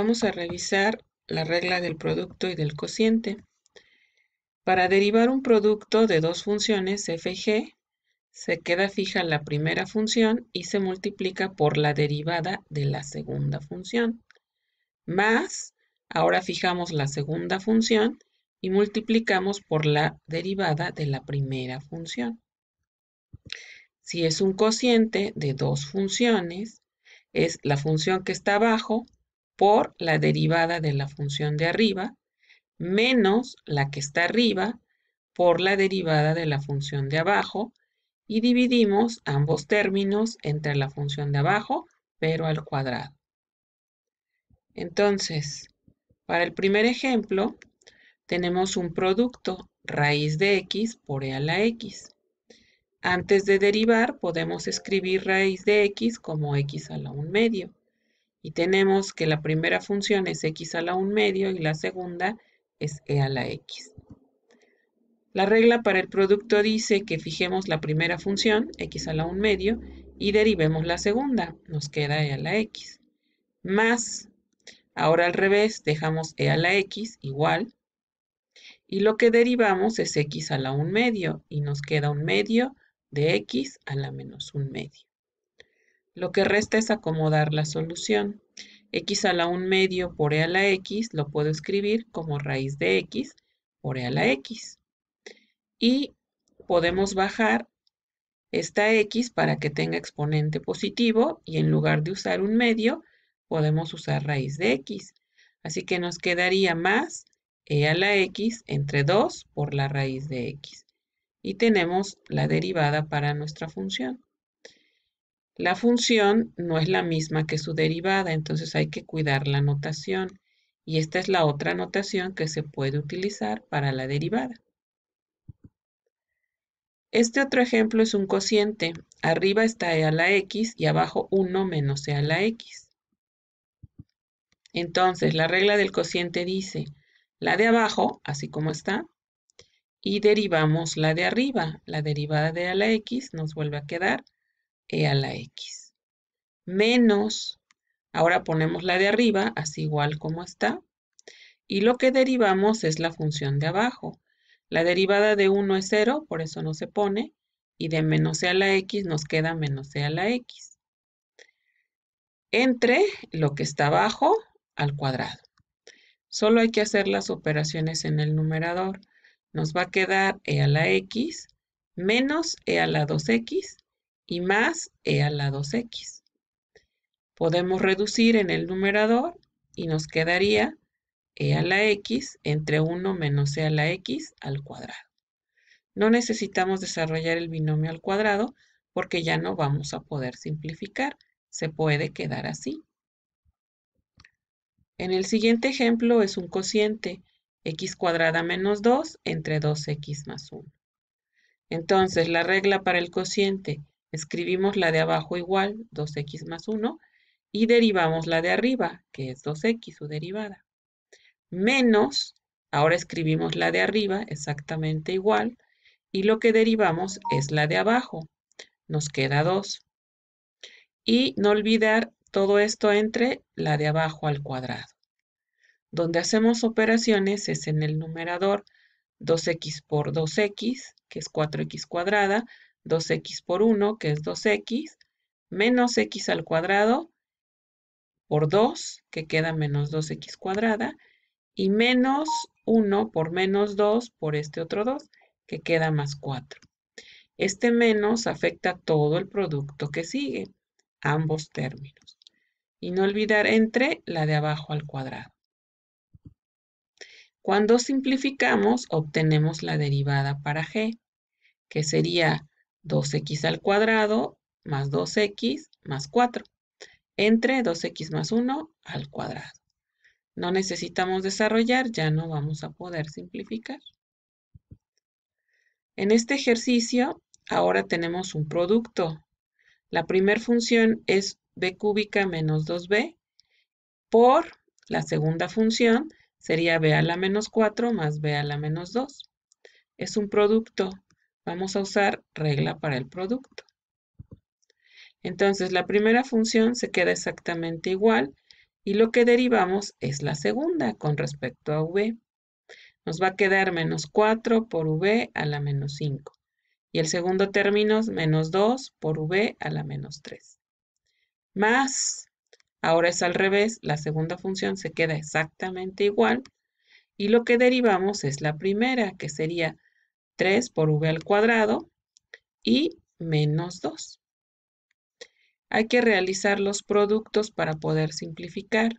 Vamos a revisar la regla del producto y del cociente. Para derivar un producto de dos funciones f g, se queda fija la primera función y se multiplica por la derivada de la segunda función. Más, ahora fijamos la segunda función y multiplicamos por la derivada de la primera función. Si es un cociente de dos funciones, es la función que está abajo por la derivada de la función de arriba menos la que está arriba por la derivada de la función de abajo y dividimos ambos términos entre la función de abajo pero al cuadrado. Entonces, para el primer ejemplo, tenemos un producto raíz de x por e a la x. Antes de derivar, podemos escribir raíz de x como x a la 1 medio y tenemos que la primera función es x a la 1 medio y la segunda es e a la x. La regla para el producto dice que fijemos la primera función, x a la 1 medio, y derivemos la segunda, nos queda e a la x, más, ahora al revés, dejamos e a la x igual, y lo que derivamos es x a la 1 medio, y nos queda un medio de x a la menos 1 medio. Lo que resta es acomodar la solución. x a la 1 medio por e a la x lo puedo escribir como raíz de x por e a la x. Y podemos bajar esta x para que tenga exponente positivo y en lugar de usar un medio, podemos usar raíz de x. Así que nos quedaría más e a la x entre 2 por la raíz de x. Y tenemos la derivada para nuestra función. La función no es la misma que su derivada, entonces hay que cuidar la notación. Y esta es la otra notación que se puede utilizar para la derivada. Este otro ejemplo es un cociente. Arriba está e a la x y abajo 1 menos e a la x. Entonces, la regla del cociente dice la de abajo, así como está, y derivamos la de arriba. La derivada de e a la x nos vuelve a quedar e a la x. Menos, ahora ponemos la de arriba, así igual como está. Y lo que derivamos es la función de abajo. La derivada de 1 es 0, por eso no se pone. Y de menos e a la x nos queda menos e a la x. Entre lo que está abajo al cuadrado. Solo hay que hacer las operaciones en el numerador. Nos va a quedar e a la x menos e a la 2x y más e eh, a la 2x. Podemos reducir en el numerador y nos quedaría e a la x entre 1 menos e a la x al cuadrado. No necesitamos desarrollar el binomio al cuadrado porque ya no vamos a poder simplificar. Se puede quedar así. En el siguiente ejemplo es un cociente x cuadrada menos 2 entre 2x más 1. Entonces la regla para el cociente Escribimos la de abajo igual, 2x más 1, y derivamos la de arriba, que es 2x, su derivada. Menos, ahora escribimos la de arriba exactamente igual, y lo que derivamos es la de abajo. Nos queda 2. Y no olvidar todo esto entre la de abajo al cuadrado. Donde hacemos operaciones es en el numerador 2x por 2x, que es 4x cuadrada, 2x por 1, que es 2x, menos x al cuadrado por 2, que queda menos 2x cuadrada, y menos 1 por menos 2 por este otro 2, que queda más 4. Este menos afecta todo el producto que sigue, ambos términos. Y no olvidar entre la de abajo al cuadrado. Cuando simplificamos, obtenemos la derivada para g, que sería 2x al cuadrado más 2x más 4 entre 2x más 1 al cuadrado. No necesitamos desarrollar, ya no vamos a poder simplificar. En este ejercicio, ahora tenemos un producto. La primera función es b cúbica menos 2b por la segunda función sería b a la menos 4 más b a la menos 2. Es un producto. Vamos a usar regla para el producto. Entonces, la primera función se queda exactamente igual y lo que derivamos es la segunda con respecto a v. Nos va a quedar menos 4 por v a la menos 5. Y el segundo término es menos 2 por v a la menos 3. Más, ahora es al revés, la segunda función se queda exactamente igual y lo que derivamos es la primera, que sería 3 por v al cuadrado y menos 2. Hay que realizar los productos para poder simplificar.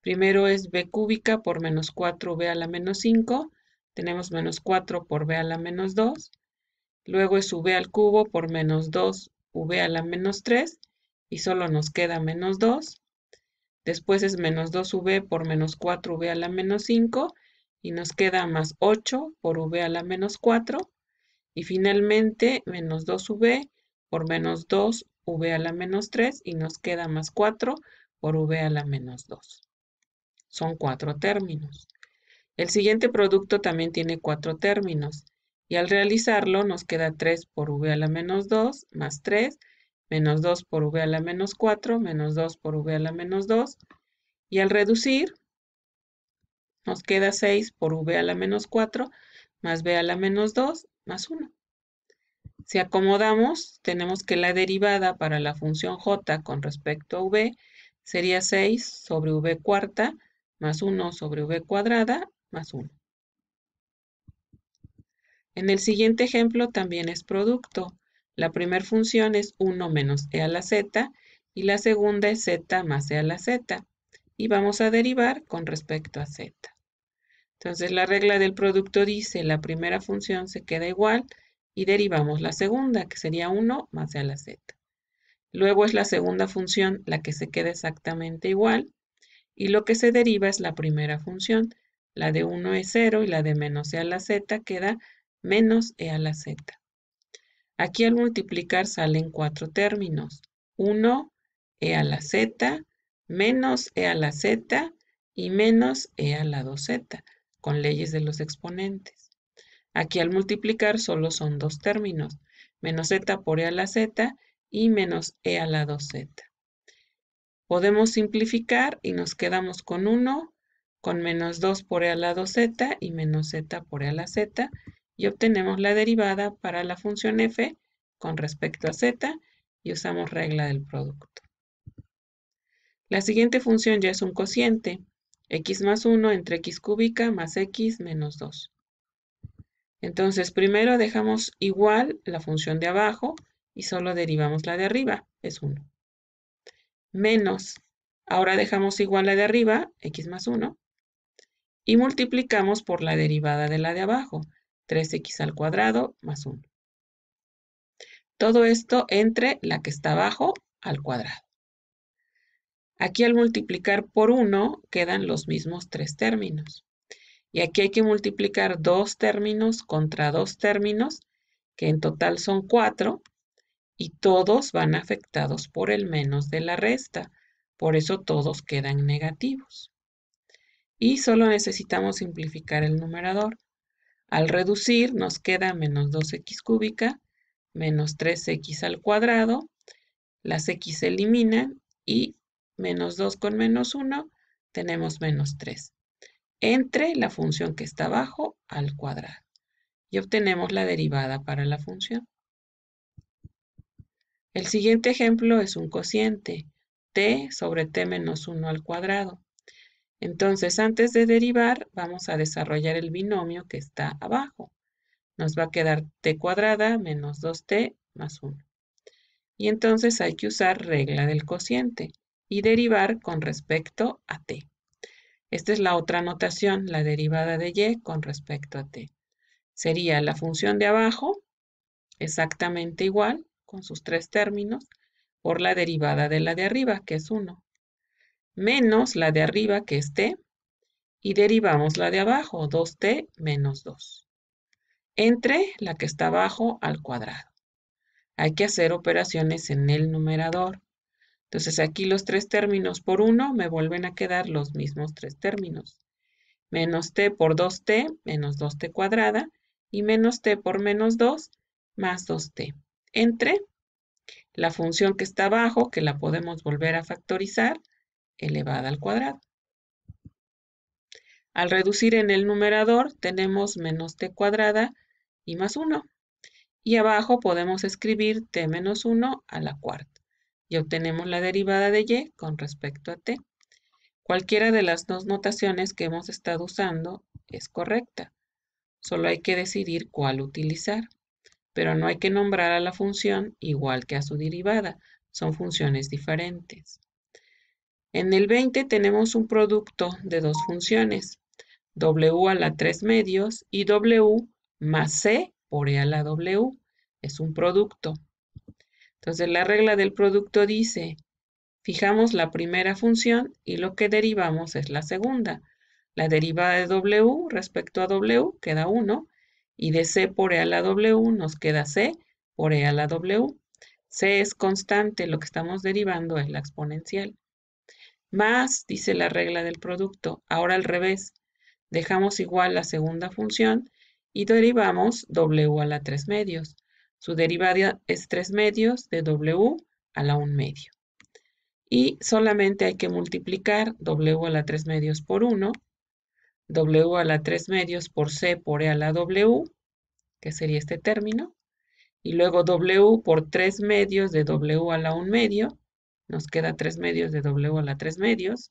Primero es b cúbica por menos 4 v a la menos 5. Tenemos menos 4 por b a la menos 2. Luego es v al cubo por menos 2v a la menos 3. Y solo nos queda menos 2. Después es menos 2v por menos 4v a la menos 5 y nos queda más 8 por v a la menos 4 y finalmente menos 2v por menos 2v a la menos 3 y nos queda más 4 por v a la menos 2. Son cuatro términos. El siguiente producto también tiene cuatro términos y al realizarlo nos queda 3 por v a la menos 2 más 3 menos 2 por v a la menos 4 menos 2 por v a la menos 2 y al reducir nos queda 6 por v a la menos 4 más b a la menos 2 más 1. Si acomodamos, tenemos que la derivada para la función j con respecto a v sería 6 sobre v cuarta más 1 sobre v cuadrada más 1. En el siguiente ejemplo también es producto. La primera función es 1 menos e a la z y la segunda es z más e a la z. Y vamos a derivar con respecto a z. Entonces la regla del producto dice la primera función se queda igual y derivamos la segunda, que sería 1 más a la z. Luego es la segunda función la que se queda exactamente igual y lo que se deriva es la primera función. La de 1 es 0 y la de menos e a la z queda menos e a la z. Aquí al multiplicar salen cuatro términos. 1, e a la z, menos e a la z y menos e a la 2z con leyes de los exponentes. Aquí al multiplicar solo son dos términos, menos z por e a la z y menos e a la 2z. Podemos simplificar y nos quedamos con 1, con menos 2 por e a la 2z y menos z por e a la z y obtenemos la derivada para la función f con respecto a z y usamos regla del producto. La siguiente función ya es un cociente x más 1 entre x cúbica más x menos 2. Entonces, primero dejamos igual la función de abajo y solo derivamos la de arriba, es 1. Menos, ahora dejamos igual la de arriba, x más 1, y multiplicamos por la derivada de la de abajo, 3x al cuadrado más 1. Todo esto entre la que está abajo al cuadrado. Aquí al multiplicar por 1 quedan los mismos tres términos. Y aquí hay que multiplicar dos términos contra dos términos, que en total son cuatro, y todos van afectados por el menos de la resta. Por eso todos quedan negativos. Y solo necesitamos simplificar el numerador. Al reducir nos queda menos 2x cúbica, menos 3x al cuadrado, las x se eliminan y menos 2 con menos 1, tenemos menos 3, entre la función que está abajo al cuadrado. Y obtenemos la derivada para la función. El siguiente ejemplo es un cociente, t sobre t menos 1 al cuadrado. Entonces, antes de derivar, vamos a desarrollar el binomio que está abajo. Nos va a quedar t cuadrada menos 2t más 1. Y entonces hay que usar regla del cociente y derivar con respecto a t. Esta es la otra notación, la derivada de y con respecto a t. Sería la función de abajo, exactamente igual, con sus tres términos, por la derivada de la de arriba, que es 1, menos la de arriba, que es t, y derivamos la de abajo, 2t menos 2, entre la que está abajo al cuadrado. Hay que hacer operaciones en el numerador entonces aquí los tres términos por 1 me vuelven a quedar los mismos tres términos. Menos t por 2t, menos 2t cuadrada, y menos t por menos 2, más 2t. Entre la función que está abajo, que la podemos volver a factorizar, elevada al cuadrado. Al reducir en el numerador tenemos menos t cuadrada y más 1. Y abajo podemos escribir t menos 1 a la cuarta y obtenemos la derivada de y con respecto a t. Cualquiera de las dos notaciones que hemos estado usando es correcta. Solo hay que decidir cuál utilizar. Pero no hay que nombrar a la función igual que a su derivada. Son funciones diferentes. En el 20 tenemos un producto de dos funciones, w a la 3 medios y w más c por e a la w. Es un producto. Entonces la regla del producto dice, fijamos la primera función y lo que derivamos es la segunda. La derivada de W respecto a W queda 1 y de C por E a la W nos queda C por E a la W. C es constante, lo que estamos derivando es la exponencial. Más, dice la regla del producto, ahora al revés. Dejamos igual la segunda función y derivamos W a la 3 medios. Su derivada es 3 medios de W a la 1 medio. Y solamente hay que multiplicar W a la 3 medios por 1, W a la 3 medios por C por E a la W, que sería este término, y luego W por 3 medios de W a la 1 medio, nos queda 3 medios de W a la 3 medios,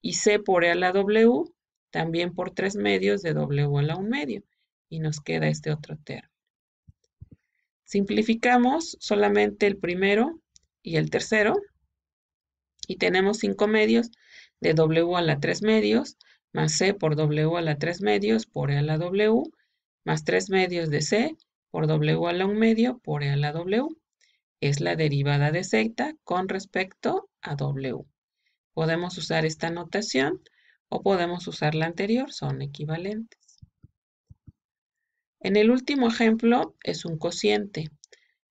y C por E a la W, también por 3 medios de W a la 1 medio, y nos queda este otro término. Simplificamos solamente el primero y el tercero y tenemos 5 medios de W a la 3 medios más C por W a la 3 medios por E a la W más 3 medios de C por W a la 1 medio por E a la W. Es la derivada de Z con respecto a W. Podemos usar esta notación o podemos usar la anterior, son equivalentes. En el último ejemplo es un cociente.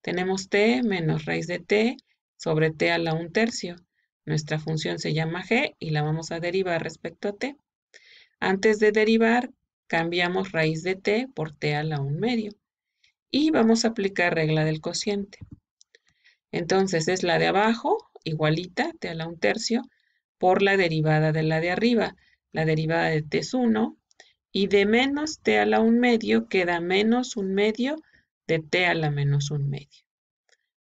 Tenemos t menos raíz de t sobre t a la 1 tercio. Nuestra función se llama g y la vamos a derivar respecto a t. Antes de derivar, cambiamos raíz de t por t a la 1 medio. Y vamos a aplicar regla del cociente. Entonces es la de abajo, igualita, t a la 1 tercio, por la derivada de la de arriba. La derivada de t es 1, y de menos t a la 1 medio queda menos 1 medio de t a la menos 1 medio.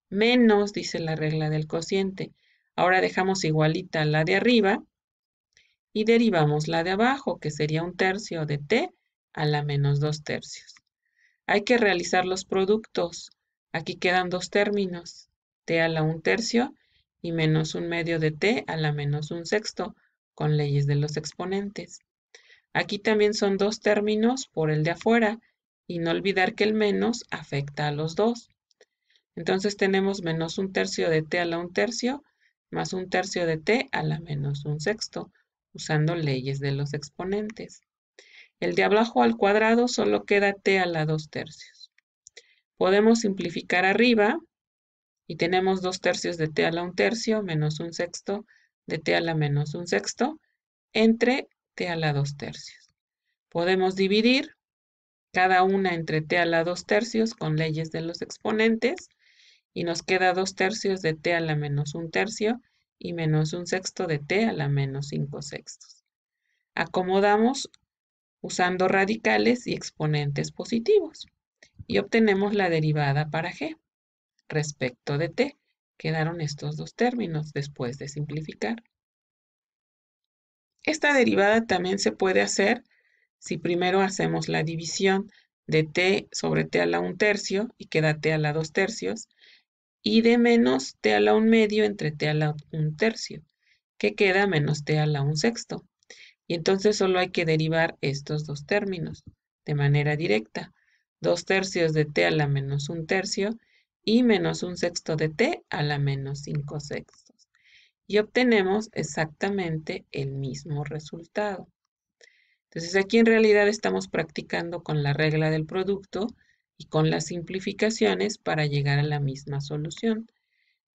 Menos, dice la regla del cociente. Ahora dejamos igualita la de arriba y derivamos la de abajo, que sería un tercio de t a la menos dos tercios. Hay que realizar los productos. Aquí quedan dos términos, t a la 1 tercio y menos 1 medio de t a la menos un sexto, con leyes de los exponentes. Aquí también son dos términos por el de afuera y no olvidar que el menos afecta a los dos. Entonces tenemos menos un tercio de t a la un tercio más un tercio de t a la menos un sexto, usando leyes de los exponentes. El de abajo al cuadrado solo queda t a la dos tercios. Podemos simplificar arriba y tenemos dos tercios de t a la un tercio menos un sexto de t a la menos un sexto entre t a la 2 tercios. Podemos dividir cada una entre t a la 2 tercios con leyes de los exponentes y nos queda 2 tercios de t a la menos 1 tercio y menos 1 sexto de t a la menos 5 sextos. Acomodamos usando radicales y exponentes positivos y obtenemos la derivada para g respecto de t. Quedaron estos dos términos después de simplificar. Esta derivada también se puede hacer si primero hacemos la división de t sobre t a la 1 tercio y queda t a la 2 tercios y de menos t a la 1 medio entre t a la 1 tercio que queda menos t a la 1 sexto. Y entonces solo hay que derivar estos dos términos de manera directa. 2 tercios de t a la menos 1 tercio y menos 1 sexto de t a la menos 5 sexto y obtenemos exactamente el mismo resultado. Entonces aquí en realidad estamos practicando con la regla del producto y con las simplificaciones para llegar a la misma solución.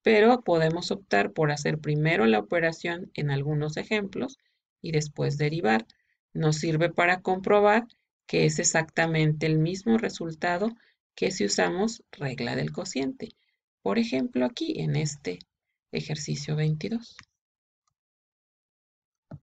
Pero podemos optar por hacer primero la operación en algunos ejemplos y después derivar. Nos sirve para comprobar que es exactamente el mismo resultado que si usamos regla del cociente. Por ejemplo, aquí en este ejercicio 22.